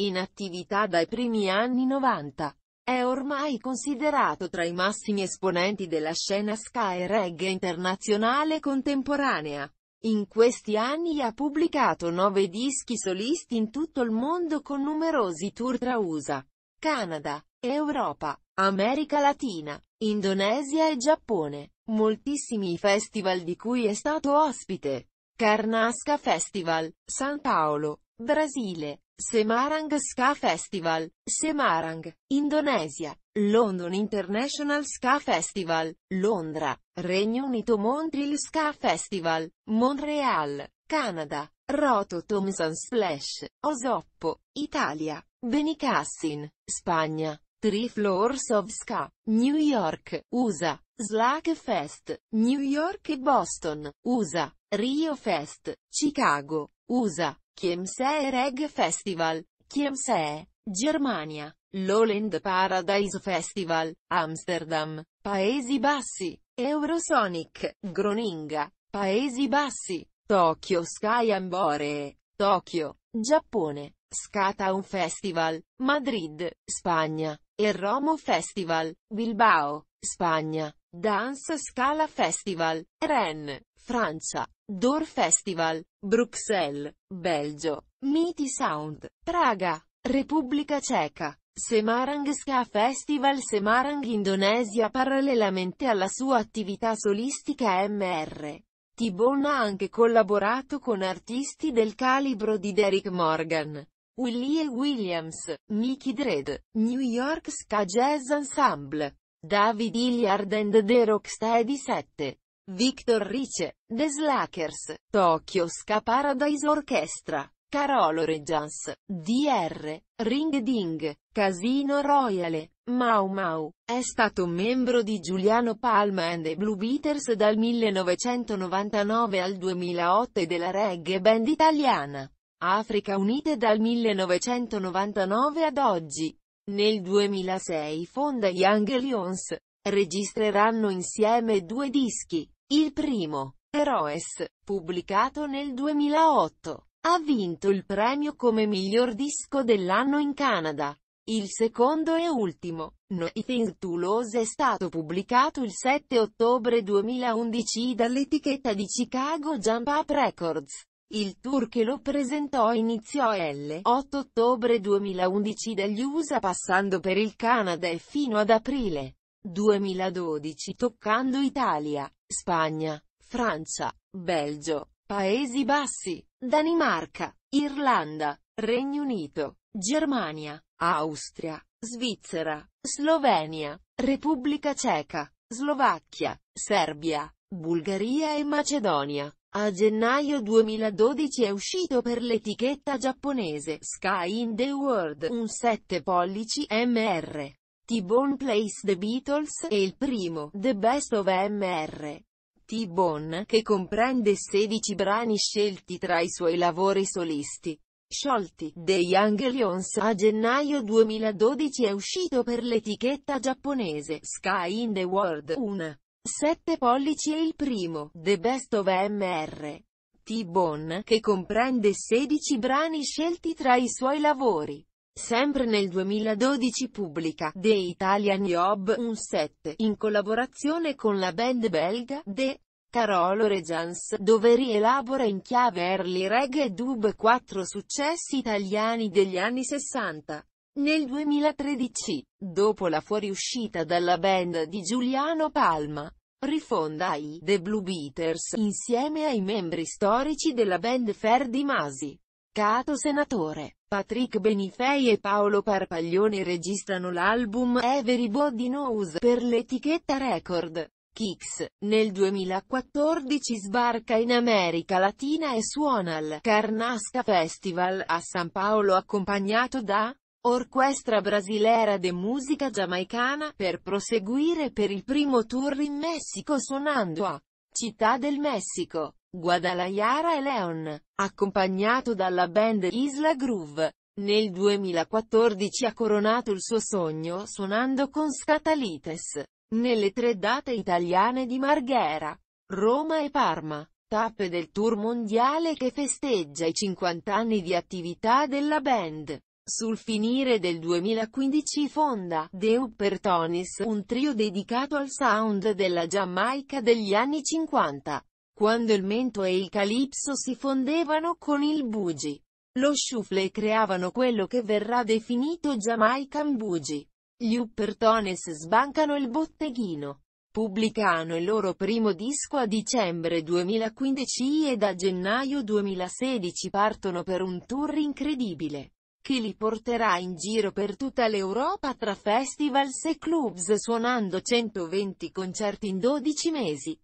in attività dai primi anni 90. È ormai considerato tra i massimi esponenti della scena sky reggae internazionale contemporanea. In questi anni ha pubblicato nove dischi solisti in tutto il mondo con numerosi tour tra USA, Canada, Europa, America Latina, Indonesia e Giappone, moltissimi festival di cui è stato ospite. Carnasca Festival, San Paolo, Brasile, Semarang Ska Festival, Semarang, Indonesia, London International Ska Festival, Londra, Regno Unito Montreal Ska Festival, Montreal, Canada, Roto Thomson Splash, Osoppo, Italia, Benicassin, Spagna, Three Floors of Ska, New York, USA, Slack Fest, New York e Boston, USA, Rio Fest, Chicago, USA, Chiemsee Reg Festival, Chiemsee, Germania, Lowland Paradise Festival, Amsterdam, Paesi Bassi, Eurosonic, Groninga, Paesi Bassi, Tokyo Sky Ambore, Tokyo, Giappone, Scatown Festival, Madrid, Spagna, e Romo Festival, Bilbao, Spagna, Dance Scala Festival, Rennes, Francia, Door Festival, Bruxelles, Belgio, Miti Sound, Praga, Repubblica Ceca. Semarang Ska Festival Semarang Indonesia parallelamente alla sua attività solistica MR. Tibon ha anche collaborato con artisti del calibro di Derek Morgan, Willie Williams, Mickey Dredd, New York Ska Jazz Ensemble, David Hilliard and The Rocksteady 7. Victor Rice, The Slackers, Tokyo Ska Paradise Orchestra, Carolo Reggians, DR, Ring Ding, Casino Royale, Mau Mau, è stato membro di Giuliano Palma and the Blue Beaters dal 1999 al 2008 e della reggae band italiana. Africa Unite dal 1999 ad oggi. Nel 2006 fonda Young Lions, registreranno insieme due dischi. Il primo, Heroes, pubblicato nel 2008, ha vinto il premio come miglior disco dell'anno in Canada. Il secondo e ultimo, Nothing to Lose è stato pubblicato il 7 ottobre 2011 dall'etichetta di Chicago Jump Up Records. Il tour che lo presentò iniziò l'8 ottobre 2011 dagli USA passando per il Canada e fino ad aprile 2012 toccando Italia, Spagna, Francia, Belgio, Paesi Bassi, Danimarca, Irlanda, Regno Unito, Germania, Austria, Svizzera, Slovenia, Repubblica Ceca, Slovacchia, Serbia, Bulgaria e Macedonia. A gennaio 2012 è uscito per l'etichetta giapponese Sky in the World un 7 pollici MR T-Bone Place The Beatles e il primo, The Best of Mr. T-Bone, che comprende 16 brani scelti tra i suoi lavori solisti. Sciolti, The Young Lions, a gennaio 2012 è uscito per l'etichetta giapponese Sky in the World 1. 7 pollici e il primo, The Best of Mr. T-Bone, che comprende 16 brani scelti tra i suoi lavori. Sempre nel 2012 pubblica The Italian Job un set, in collaborazione con la band belga The Carolo Regans, dove rielabora in chiave early reggae dub quattro successi italiani degli anni 60. Nel 2013, dopo la fuoriuscita dalla band di Giuliano Palma, rifonda i The Blue Beaters insieme ai membri storici della band Ferdi Masi. Cato Senatore, Patrick Benifei e Paolo Parpaglione registrano l'album Everybody Knows per l'etichetta Record. Kicks, nel 2014 sbarca in America Latina e suona al Carnasca Festival a San Paolo accompagnato da Orchestra Brasilera de Musica Giamaicana per proseguire per il primo tour in Messico suonando a Città del Messico. Guadalajara e Leon, accompagnato dalla band Isla Groove. Nel 2014 ha coronato il suo sogno suonando con Scatalites, nelle tre date italiane di Marghera, Roma e Parma, tappe del tour mondiale che festeggia i 50 anni di attività della band. Sul finire del 2015 fonda The Uppertonis, un trio dedicato al sound della Giamaica degli anni 50 quando il mento e il calipso si fondevano con il bugi. Lo shuffle creavano quello che verrà definito Jamaican bugi. Gli Uppertones sbancano il botteghino. Pubblicano il loro primo disco a dicembre 2015 e da gennaio 2016 partono per un tour incredibile, che li porterà in giro per tutta l'Europa tra festivals e clubs suonando 120 concerti in 12 mesi.